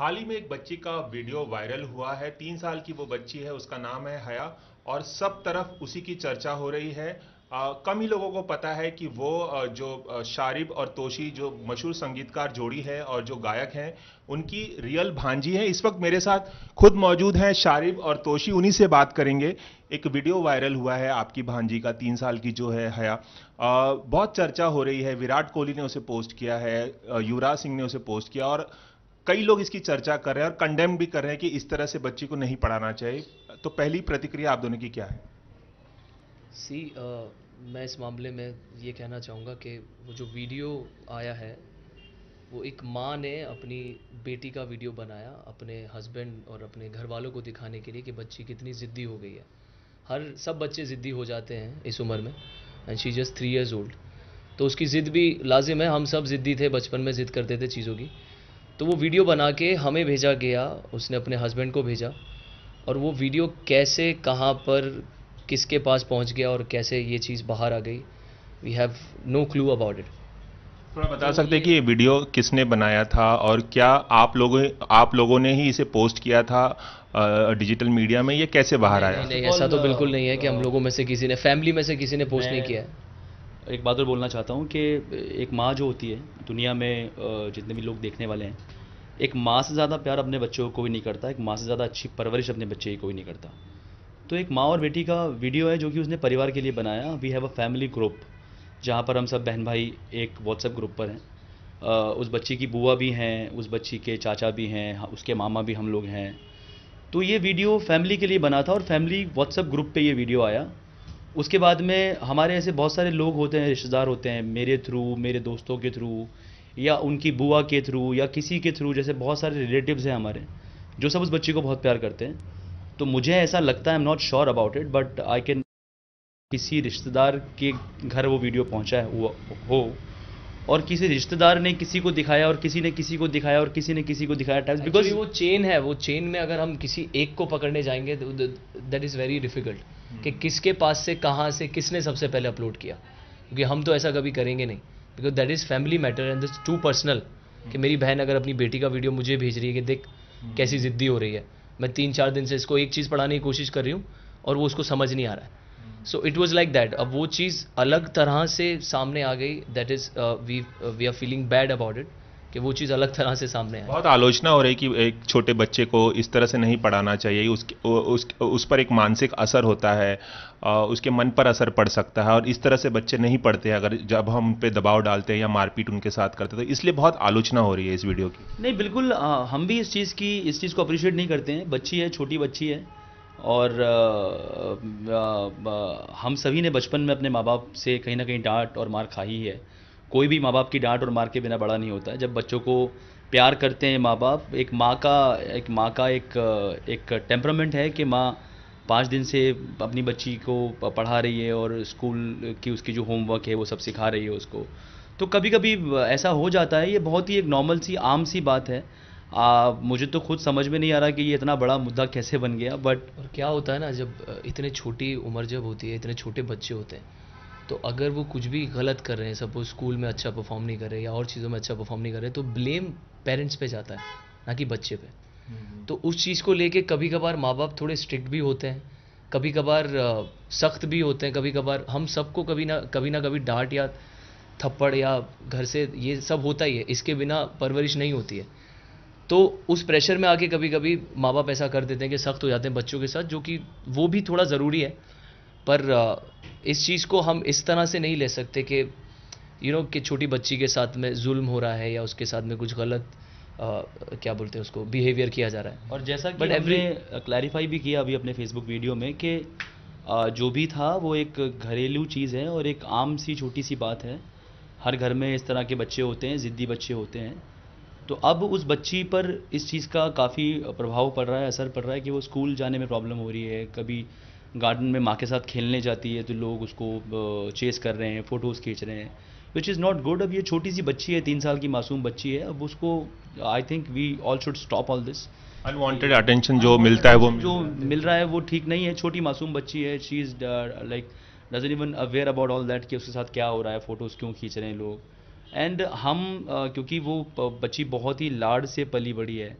हाल ही में एक बच्ची का वीडियो वायरल हुआ है तीन साल की वो बच्ची है उसका नाम है हया और सब तरफ उसी की चर्चा हो रही है कम ही लोगों को पता है कि वो जो शारिब और तोशी जो मशहूर संगीतकार जोड़ी है और जो गायक हैं उनकी रियल भांजी है इस वक्त मेरे साथ खुद मौजूद हैं शारिब और तोशी उन्हीं से बात करेंगे एक वीडियो वायरल हुआ है आपकी भांजी का तीन साल की जो है हया बहुत चर्चा हो रही है विराट कोहली ने उसे पोस्ट किया है युवराज सिंह ने उसे पोस्ट किया और कई लोग इसकी चर्चा कर रहे हैं और कंडेम भी कर रहे हैं कि इस तरह से बच्ची को नहीं पढ़ाना चाहिए तो पहली प्रतिक्रिया आप दोनों की क्या है सी uh, मैं इस मामले में ये कहना चाहूँगा कि वो जो वीडियो आया है वो एक माँ ने अपनी बेटी का वीडियो बनाया अपने हस्बैंड और अपने घर वालों को दिखाने के लिए कि बच्ची कितनी ज़िद्दी हो गई है हर सब बच्चे ज़िद्दी हो जाते हैं इस उम्र में and she just three years old तो उसकी ज़िद भी लाजिम है हम सब ज़िद्दी थे बचपन में ज़िद करते थे चीज़ों की तो वो वीडियो बना के हमें भेजा गया उसने अपने हस्बैंड को भेजा और वो वीडियो कैसे कहाँ पर किसके पास पहुँच गया और कैसे ये चीज़ बाहर आ गई we have no clue about it थोड़ा बता सकते हैं कि ये वीडियो किसने बनाया था और क्या आप लोगों आप लोगों ने ही इसे पोस्ट किया था डिजिटल मीडिया में ये कैसे बाहर आया नहीं, नहीं ऐसा तो बिल्कुल नहीं है कि हम लोगों में से किसी ने फैमिली में से किसी ने पोस्ट नहीं किया है एक बात और बोलना चाहता हूँ कि एक माँ जो होती है दुनिया में जितने भी लोग देखने वाले हैं एक माँ से ज़्यादा प्यार अपने बच्चों को कोई नहीं करता एक माँ से ज़्यादा अच्छी परवरिश अपने बच्चे की कोई नहीं करता तो एक माँ और बेटी का वीडियो है जो कि उसने परिवार के लिए बनाया we have a family group जहाँ पर हम सब बहन भाई एक व्हाट्सएप ग्रुप पर हैं उस बच्ची की बुआ भी हैं उस बच्ची के चाचा भी हैं उसके मामा भी हम लोग हैं तो ये वीडियो फैमिली के लिए बना था और फैमिली व्हाट्सएप ग्रुप पे ये वीडियो आया उसके बाद में हमारे ऐसे बहुत सारे लोग होते हैं रिश्तेदार होते हैं मेरे थ्रू मेरे दोस्तों के थ्रू या उनकी बुआ के थ्रू या किसी के थ्रू जैसे बहुत सारे रिलेटिव्स हैं हमारे जो सब उस बच्चे को बहुत प्यार करते हैं तो मुझे ऐसा लगता है I am not sure about it but I can किसी रिश्तेदार के घर वो वीडियो पहुंचा है हो और किसी रिश्तेदार ने किसी को दिखाया और किसी ने किसी को दिखाया और किसी ने किसी को दिखाया टाइम्स बिकॉज वो चेन है वो चेन में अगर हम किसी एक को पकड़ने जाएंगे दैट इज़ वेरी डिफिकल्ट कि किसके पास से कहाँ से किसने सबसे पहले अपलोड किया क्योंकि हम तो ऐसा कभी करेंगे नहीं because that is family matter and this too personal कि मेरी बहन अगर अपनी बेटी का वीडियो मुझे भेज रही है कि देख hmm. कैसी ज़िद्दी हो रही है मैं तीन चार दिन से इसको एक चीज़ पढ़ाने की कोशिश कर रही हूँ और वो उसको समझ नहीं आ रहा है so it was like that अब वो चीज़ अलग तरह से सामने आ गई that is we we are feeling bad about it कि वो चीज़ अलग तरह से सामने आई बहुत आलोचना हो रही है कि एक छोटे बच्चे को इस तरह से नहीं पढ़ाना चाहिए उस उस, उस पर एक मानसिक असर होता है उसके मन पर असर पड़ सकता है और इस तरह से बच्चे नहीं पढ़ते अगर जब हम उन पर दबाव डालते हैं या मारपीट उनके साथ करते हैं तो इसलिए बहुत आलोचना हो रही है इस वीडियो की नहीं बिल्कुल आ, हम भी इस चीज़ की इस चीज़ को अप्रिशिएट नहीं करते हैं बच्ची है छोटी बच्ची है और आ, आ, हम सभी ने बचपन में अपने माँ बाप से कहीं ना कहीं डांट और मार खाई है कोई भी माँ बाप की डांट और मार के बिना बड़ा नहीं होता है जब बच्चों को प्यार करते हैं माँ बाप एक माँ का एक माँ का एक एक टेम्परामेंट है कि माँ पाँच दिन से अपनी बच्ची को पढ़ा रही है और स्कूल की उसकी जो होमवर्क है वो सब सिखा रही है उसको तो कभी कभी ऐसा हो जाता है ये बहुत ही एक नॉर्मल सी आम सी बात है आ, मुझे तो खुद समझ में नहीं आ रहा कि ये इतना बड़ा मुद्दा कैसे बन गया बट और क्या होता है ना जब इतने छोटी उम्र जब होती है इतने छोटे बच्चे होते हैं तो अगर वो कुछ भी गलत कर रहे हैं सपोज स्कूल में अच्छा परफॉर्म नहीं कर रहे या और चीज़ों में अच्छा परफॉर्म नहीं कर रहे तो ब्लेम पेरेंट्स पे जाता है ना कि बच्चे पे हम्म। तो उस चीज़ को लेके कभी कभार माँ बाप थोड़े स्ट्रिक्ट भी होते हैं कभी कभार सख्त भी होते हैं कभी कभार हम सबको कभी ना कभी ना कभी डांट या थप्पड़ या घर से ये सब होता ही है इसके बिना परवरिश नहीं होती है तो उस प्रेशर में आके कभी कभी माँ बाप ऐसा कर देते हैं कि सख्त हो जाते हैं बच्चों के साथ जो कि वो भी थोड़ा ज़रूरी है पर इस चीज़ को हम इस तरह से नहीं ले सकते कि यू नो कि छोटी बच्ची के साथ में जुल्म हो रहा है या उसके साथ में कुछ गलत आ, क्या बोलते हैं उसको बिहेवियर किया जा रहा है और जैसा कि But हमने क्लैरिफाई भी किया अभी अपने फेसबुक वीडियो में कि जो भी था वो एक घरेलू चीज़ है और एक आम सी छोटी सी बात है हर घर में इस तरह के बच्चे होते हैं ज़िद्दी बच्चे होते हैं तो अब उस बच्ची पर इस चीज़ का काफ़ी प्रभाव पड़ रहा है असर पड़ रहा है कि वो स्कूल जाने में प्रॉब्लम हो रही है कभी गार्डन में माँ के साथ खेलने जाती है तो लोग उसको चेस कर रहे हैं फ़ोटोज़ खींच रहे हैं विच इज़ नॉट गुड अब ये छोटी सी बच्ची है तीन साल की मासूम बच्ची है अब उसको I think we all should stop all this unwanted attention जो मिलता है वो जो मिल रहा है वो ठीक नहीं है छोटी मासूम बच्ची है she is like doesn't even aware about all that कि उसके साथ क्या हो रहा है फ़ोटोज़ क्यों खींच रहे हैं लोग एंड हम क्योंकि वो बच्ची बहुत ही लाड से पली बड़ी है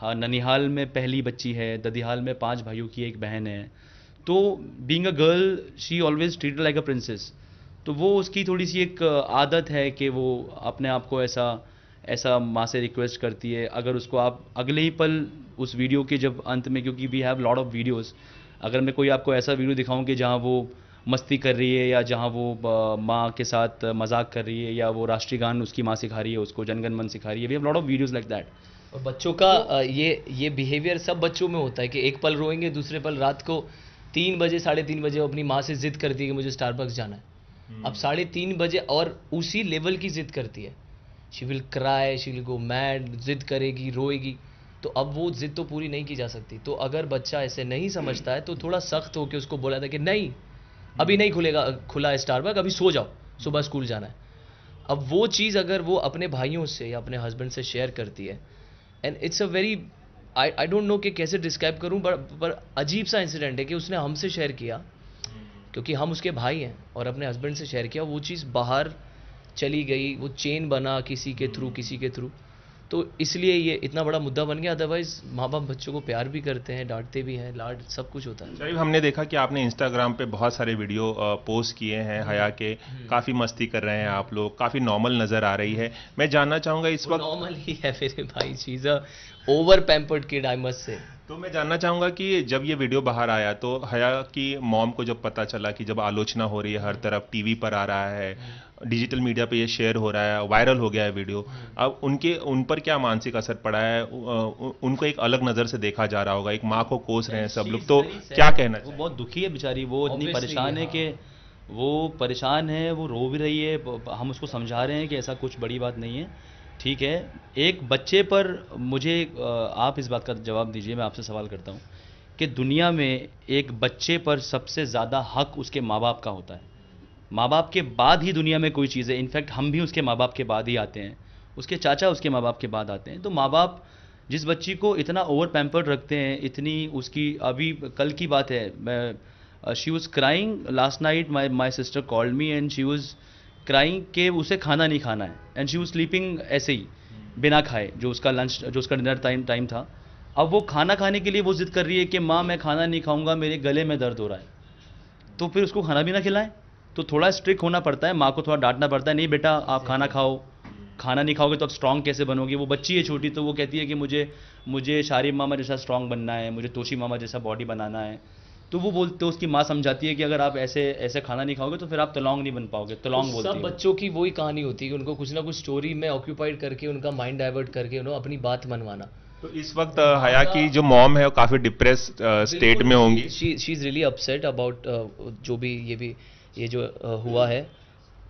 हाँ ननिहाल में पहली बच्ची है ददिहाल में पांच भाइयों की एक बहन है तो being a girl she always treated like a princess तो वो उसकी थोड़ी सी एक आदत है कि वो अपने आप को ऐसा ऐसा माँ से रिक्वेस्ट करती है अगर उसको आप अगले ही पल उस वीडियो के जब अंत में क्योंकि we have lot of videos अगर मैं कोई आपको ऐसा वीडियो दिखाऊं कि जहाँ वो मस्ती कर रही है या जहाँ वो माँ के साथ मजाक कर रही है या वो राष्ट्रीय गान उसकी माँ सिखा रही है उसको जनगण मन सिखा रही है we lot of videos like that और बच्चों का तो, ये ये बिहेवियर सब बच्चों में होता है कि एक पल रोएंगे दूसरे पल रात को तीन बजे साढ़े तीन बजे अपनी माँ से जिद करती है कि मुझे स्टारबक्स जाना है हम्म। अब साढ़े तीन बजे और उसी लेवल की जिद करती है she will cry she will go mad जिद करेगी रोएगी तो अब वो जिद तो पूरी नहीं की जा सकती तो अगर बच्चा ऐसे नहीं समझता है तो थोड़ा सख्त होकर उसको बोला था कि नहीं अभी नहीं खुलेगा खुला है स्टारबक अभी सो जाओ सुबह स्कूल जाना है अब वो चीज़ अगर वो अपने भाइयों से या अपने हस्बैंड से शेयर करती है and it's a very I I don't know कि कैसे डिस्क्राइब करूँ बट पर अजीब सा इंसिडेंट है कि उसने हमसे शेयर किया क्योंकि हम उसके भाई हैं और अपने हस्बैंड से शेयर किया वो चीज़ बाहर चली गई वो चेन बना किसी के थ्रू किसी के थ्रू तो इसलिए ये इतना बड़ा मुद्दा बन गया अदरवाइज माँ बाप बच्चों को प्यार भी करते हैं डांटते भी हैं लाड सब कुछ होता है शरीफ हमने देखा कि आपने इंस्टाग्राम पे बहुत सारे वीडियो पोस्ट किए हैं हम्म, हया के हम्म। काफ़ी मस्ती कर रहे हैं आप लोग काफ़ी नॉर्मल नज़र आ रही है मैं जानना चाहूँगा इस वक्त नॉर्मल ही है मेरे भाई चीज़ ओवर पैम्पर्ड की डायमस से तो मैं जानना चाहूंगा कि जब ये वीडियो बाहर आया तो हया की मॉम को जब पता चला कि जब आलोचना हो रही है हर तरफ टीवी पर आ रहा है हम्म। डिजिटल मीडिया पे ये शेयर हो रहा है वायरल हो गया है वीडियो हम्म। अब उनके उन पर क्या मानसिक असर पड़ा है उनको एक अलग नज़र से देखा जा रहा होगा एक माँ को कोस रहे हैं सब लोग तो क्या कहना है? वो बहुत दुखी है बेचारी वो इतनी परेशान है हाँ। कि वो परेशान है वो रो भी रही है हम उसको समझा रहे हैं कि ऐसा कुछ बड़ी बात नहीं है ठीक है एक बच्चे पर मुझे आप इस बात का जवाब दीजिए मैं आपसे सवाल करता हूँ कि दुनिया में एक बच्चे पर सबसे ज़्यादा हक उसके माँ बाप का होता है माँ बाप के बाद ही दुनिया में कोई चीज़ है इनफैक्ट हम भी उसके माँ बाप के बाद ही आते हैं उसके चाचा उसके माँ बाप के बाद आते हैं तो माँ बाप जिस बच्ची को इतना ओवर पैम्पर्ड रखते हैं इतनी उसकी अभी कल की बात है मैं she was crying last night my my sister called me and she was crying के उसे खाना नहीं खाना है एंड शी वॉज स्लीपिंग ऐसे ही बिना खाए जो उसका लंच जो उसका डिनर टाइम टाइम था अब वो खाना खाने के लिए वो जिद कर रही है कि माँ मैं खाना नहीं खाऊंगा मेरे गले में दर्द हो रहा है तो फिर उसको खाना भी ना खिलाएं तो थोड़ा स्ट्रिक्ट होना पड़ता है माँ को थोड़ा डांटना पड़ता है नहीं बेटा आप खाना खाओ खाना नहीं खाओगे तो आप स्ट्रांग कैसे बनोगे वो बच्ची है छोटी तो वो कहती है कि मुझे मुझे शारी मामा जैसा स्ट्रांग बनना है मुझे तोशी मामा जैसा बॉडी बनाना है तो वो बोलते तो उसकी माँ समझाती है कि अगर आप ऐसे ऐसे खाना नहीं खाओगे तो फिर आप तलोंग नहीं बन पाओगे तलोंग तो बोलते सब बच्चों की वही कहानी होती है कि उनको कुछ ना कुछ स्टोरी में ऑक्यूपाइड करके उनका माइंड डाइवर्ट करके उन्हें अपनी बात मनवाना तो इस वक्त हया की जो मॉम है वो काफ़ी डिप्रेस स्टेट में होंगी she is really upset about जो भी ये भी ये जो हुआ है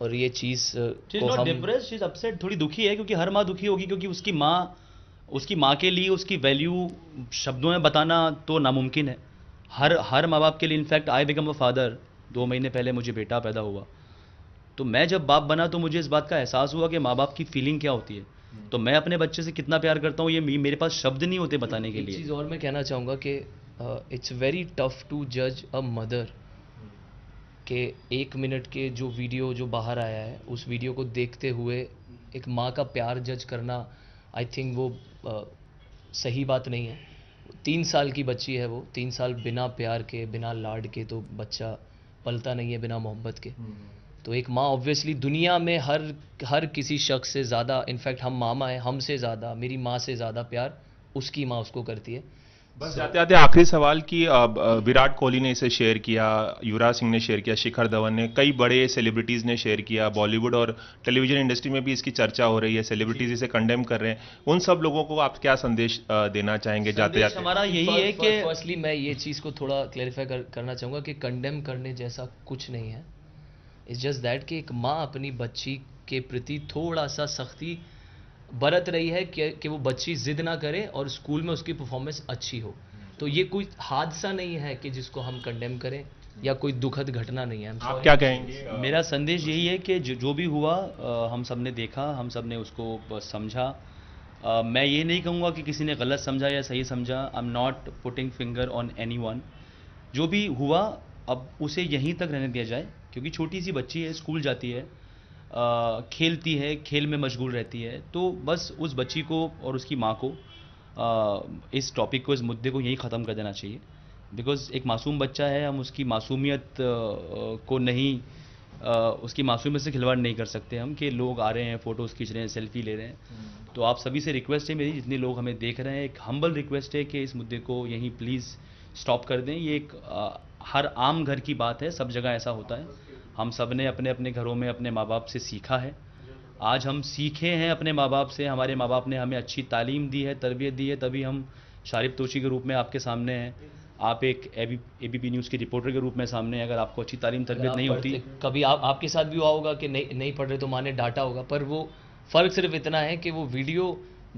और ये चीज़ को हम डिप्रेस चीज अपसेट थोड़ी दुखी है क्योंकि हर माँ दुखी होगी क्योंकि उसकी माँ उसकी माँ के लिए उसकी वैल्यू शब्दों में बताना तो नामुमकिन है हर हर माँ बाप के लिए in fact I become a father दो महीने पहले मुझे बेटा पैदा हुआ तो मैं जब बाप बना तो मुझे इस बात का एहसास हुआ कि माँ बाप की फीलिंग क्या होती है hmm. तो मैं अपने बच्चे से कितना प्यार करता हूँ ये मेरे पास शब्द नहीं होते बताने के लिए चीज़ और मैं कहना चाहूँगा कि इट्स वेरी टफ टू जज अ मदर कि एक मिनट के जो वीडियो जो बाहर आया है उस वीडियो को देखते हुए एक माँ का प्यार जज करना आई थिंक वो आ, सही बात नहीं है तीन साल की बच्ची है वो तीन साल बिना प्यार के बिना लाड के तो बच्चा पलता नहीं है बिना मोहब्बत के हम्म। तो एक माँ ऑब्वियसली दुनिया में हर हर किसी शख्स से ज़्यादा इनफैक्ट हम मामा हैं हमसे ज़्यादा मेरी माँ से ज़्यादा प्यार उसकी माँ उसको करती है बस जाते जाते आखिरी सवाल कि विराट कोहली ने इसे शेयर किया युवराज सिंह ने शेयर किया शिखर धवन ने कई बड़े सेलिब्रिटीज़ ने शेयर किया बॉलीवुड और टेलीविजन इंडस्ट्री में भी इसकी चर्चा हो रही है सेलिब्रिटीज इसे कंडेम कर रहे हैं उन सब लोगों को आप क्या संदेश देना चाहेंगे जाते जाते हमारा यही है कि फर्स्टली मैं ये चीज़ को थोड़ा क्लैरिफाई कर, करना चाहूँगा कि कंडेम करने जैसा कुछ नहीं है इट्स जस्ट दैट कि एक माँ अपनी बच्ची के प्रति थोड़ा सा सख्ती बरत रही है कि, कि वो बच्ची जिद ना करे और स्कूल में उसकी परफॉर्मेंस अच्छी हो तो ये कोई हादसा नहीं है कि जिसको हम कंडेम करें या कोई दुखद घटना नहीं है आप क्या कहेंगे मेरा संदेश यही है कि जो, जो भी हुआ आ, हम सब ने देखा हम सब ने उसको समझा आ, मैं ये नहीं कहूँगा कि किसी ने गलत समझा या सही समझा I am not putting finger on any जो भी हुआ अब उसे यहीं तक रहने दिया जाए क्योंकि छोटी सी बच्ची है स्कूल जाती है खेलती है खेल में मशगूल रहती है तो बस उस बच्ची को और उसकी माँ को इस टॉपिक को इस मुद्दे को यहीं ख़त्म कर देना चाहिए बिकॉज़ एक मासूम बच्चा है हम उसकी मासूमियत को नहीं उसकी मासूमियत से खिलवाड़ नहीं कर सकते हम कि लोग आ रहे हैं फ़ोटोज़ खींच रहे हैं सेल्फी ले रहे हैं हम्म। तो आप सभी से रिक्वेस्ट है मेरी जितने लोग हमें देख रहे हैं एक हम्बल रिक्वेस्ट है कि इस मुद्दे को यहीं प्लीज़ स्टॉप कर दें ये एक हर आम घर की बात है सब जगह ऐसा होता है हम सब ने अपने अपने घरों में अपने माँ बाप से सीखा है आज हम सीखे हैं अपने माँ बाप से हमारे माँ बाप ने हमें अच्छी तालीम दी है तरबियत दी है तभी हम शारिफ तोशी के रूप में आपके सामने हैं आप एक ए बी पी न्यूज़ के रिपोर्टर के रूप में सामने हैं अगर आपको अच्छी तालीम तरबियत नहीं होती कभी आप आपके साथ भी हुआ होगा कि नहीं नहीं पढ़ रहे तो माने डाटा होगा पर वो फ़र्क सिर्फ इतना है कि वो वीडियो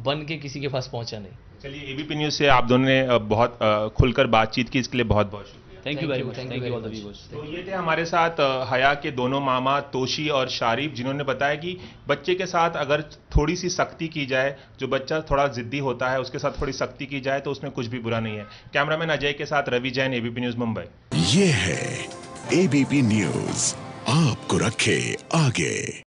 बन के किसी के पास पहुँचा नहीं चलिए ए बी पी न्यूज़ से आप दोनों ने बहुत खुलकर बातचीत की इसके लिए बहुत बहुत शुक्रिया thank you very much thank you all the viewers तो ये थे हमारे साथ हया के दोनों मामा तोशी और शारीफ जिन्होंने बताया कि बच्चे के साथ अगर थोड़ी सी सख्ती की जाए जो बच्चा थोड़ा ज़िद्दी होता है उसके साथ थोड़ी सख्ती की जाए तो उसमें कुछ भी बुरा नहीं है कैमरामैन अजय के साथ रवि जैन एबीपी न्यूज़ मुंबई ये है एबीपी न्यूज़ आपको रखे आगे